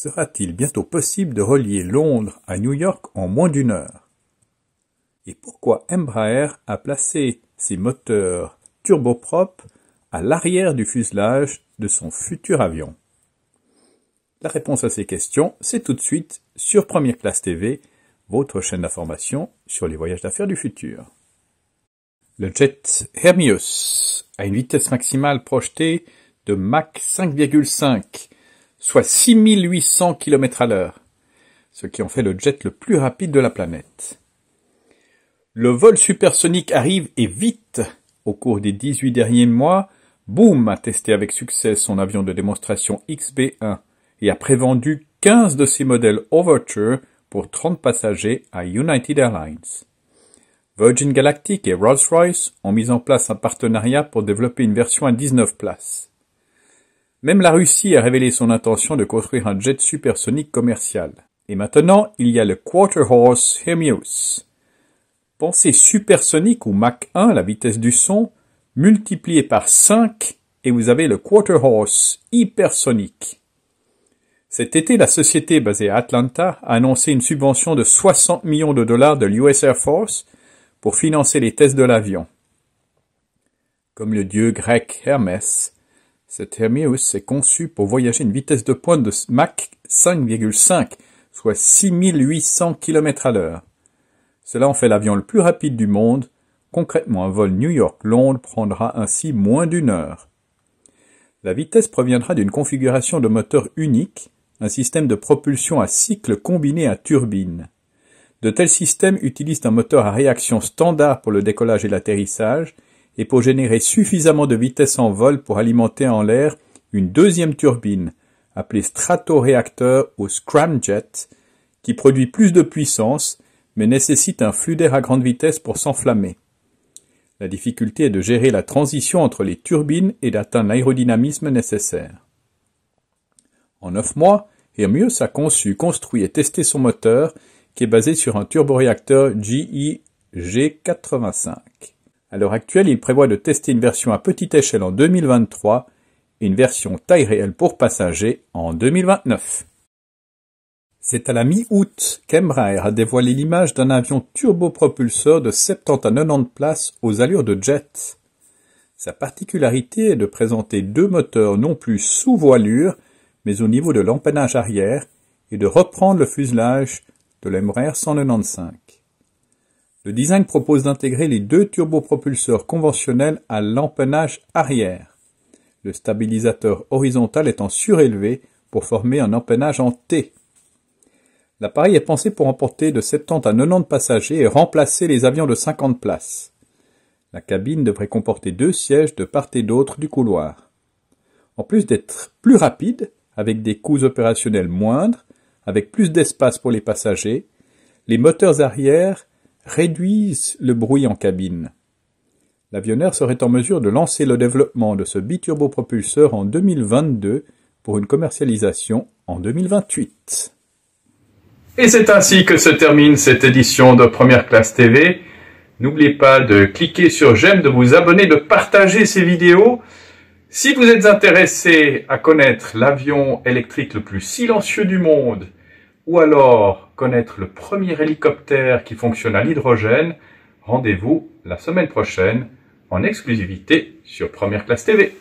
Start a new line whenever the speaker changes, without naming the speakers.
sera-t-il bientôt possible de relier Londres à New York en moins d'une heure Et pourquoi Embraer a placé ses moteurs turboprop à l'arrière du fuselage de son futur avion La réponse à ces questions, c'est tout de suite sur Première Classe TV, votre chaîne d'information sur les voyages d'affaires du futur. Le jet Hermius, a une vitesse maximale projetée de Mach 5,5 soit 6800 km à l'heure, ce qui en fait le jet le plus rapide de la planète. Le vol supersonique arrive et vite. Au cours des 18 derniers mois, Boom a testé avec succès son avion de démonstration XB1 et a prévendu 15 de ses modèles Overture pour 30 passagers à United Airlines. Virgin Galactic et Rolls-Royce ont mis en place un partenariat pour développer une version à 19 places. Même la Russie a révélé son intention de construire un jet supersonique commercial. Et maintenant, il y a le Quarter Horse Hermius. Pensez supersonique ou Mach 1, la vitesse du son, multiplié par 5 et vous avez le Quarter Horse hypersonique. Cet été, la société basée à Atlanta a annoncé une subvention de 60 millions de dollars de l'US Air Force pour financer les tests de l'avion. Comme le dieu grec Hermès, cet Hermius est conçu pour voyager à une vitesse de pointe de Mach 5,5, soit 6800 km à l'heure. Cela en fait l'avion le plus rapide du monde. Concrètement, un vol New York-Londres prendra ainsi moins d'une heure. La vitesse proviendra d'une configuration de moteur unique, un système de propulsion à cycle combiné à turbine. De tels systèmes utilisent un moteur à réaction standard pour le décollage et l'atterrissage et pour générer suffisamment de vitesse en vol pour alimenter en l'air une deuxième turbine, appelée stratoréacteur ou scramjet, qui produit plus de puissance mais nécessite un flux d'air à grande vitesse pour s'enflammer. La difficulté est de gérer la transition entre les turbines et d'atteindre l'aérodynamisme nécessaire. En neuf mois, Hermius a conçu, construit et testé son moteur qui est basé sur un turboréacteur GE 85 à l'heure actuelle, il prévoit de tester une version à petite échelle en 2023 et une version taille réelle pour passagers en 2029. C'est à la mi-août qu'Embraer a dévoilé l'image d'un avion turbopropulseur de 70 à 90 places aux allures de jet. Sa particularité est de présenter deux moteurs non plus sous voilure, mais au niveau de l'empennage arrière, et de reprendre le fuselage de l'Embraer 195. Le design propose d'intégrer les deux turbopropulseurs conventionnels à l'empennage arrière. Le stabilisateur horizontal étant surélevé pour former un empennage en T. L'appareil est pensé pour emporter de 70 à 90 passagers et remplacer les avions de 50 places. La cabine devrait comporter deux sièges de part et d'autre du couloir. En plus d'être plus rapide, avec des coûts opérationnels moindres, avec plus d'espace pour les passagers, les moteurs arrière réduisent le bruit en cabine. L'avionnaire serait en mesure de lancer le développement de ce biturbopropulseur en 2022 pour une commercialisation en 2028. Et c'est ainsi que se termine cette édition de Première Classe TV. N'oubliez pas de cliquer sur j'aime, de vous abonner, de partager ces vidéos. Si vous êtes intéressé à connaître l'avion électrique le plus silencieux du monde, ou alors connaître le premier hélicoptère qui fonctionne à l'hydrogène, rendez-vous la semaine prochaine en exclusivité sur Première Classe TV.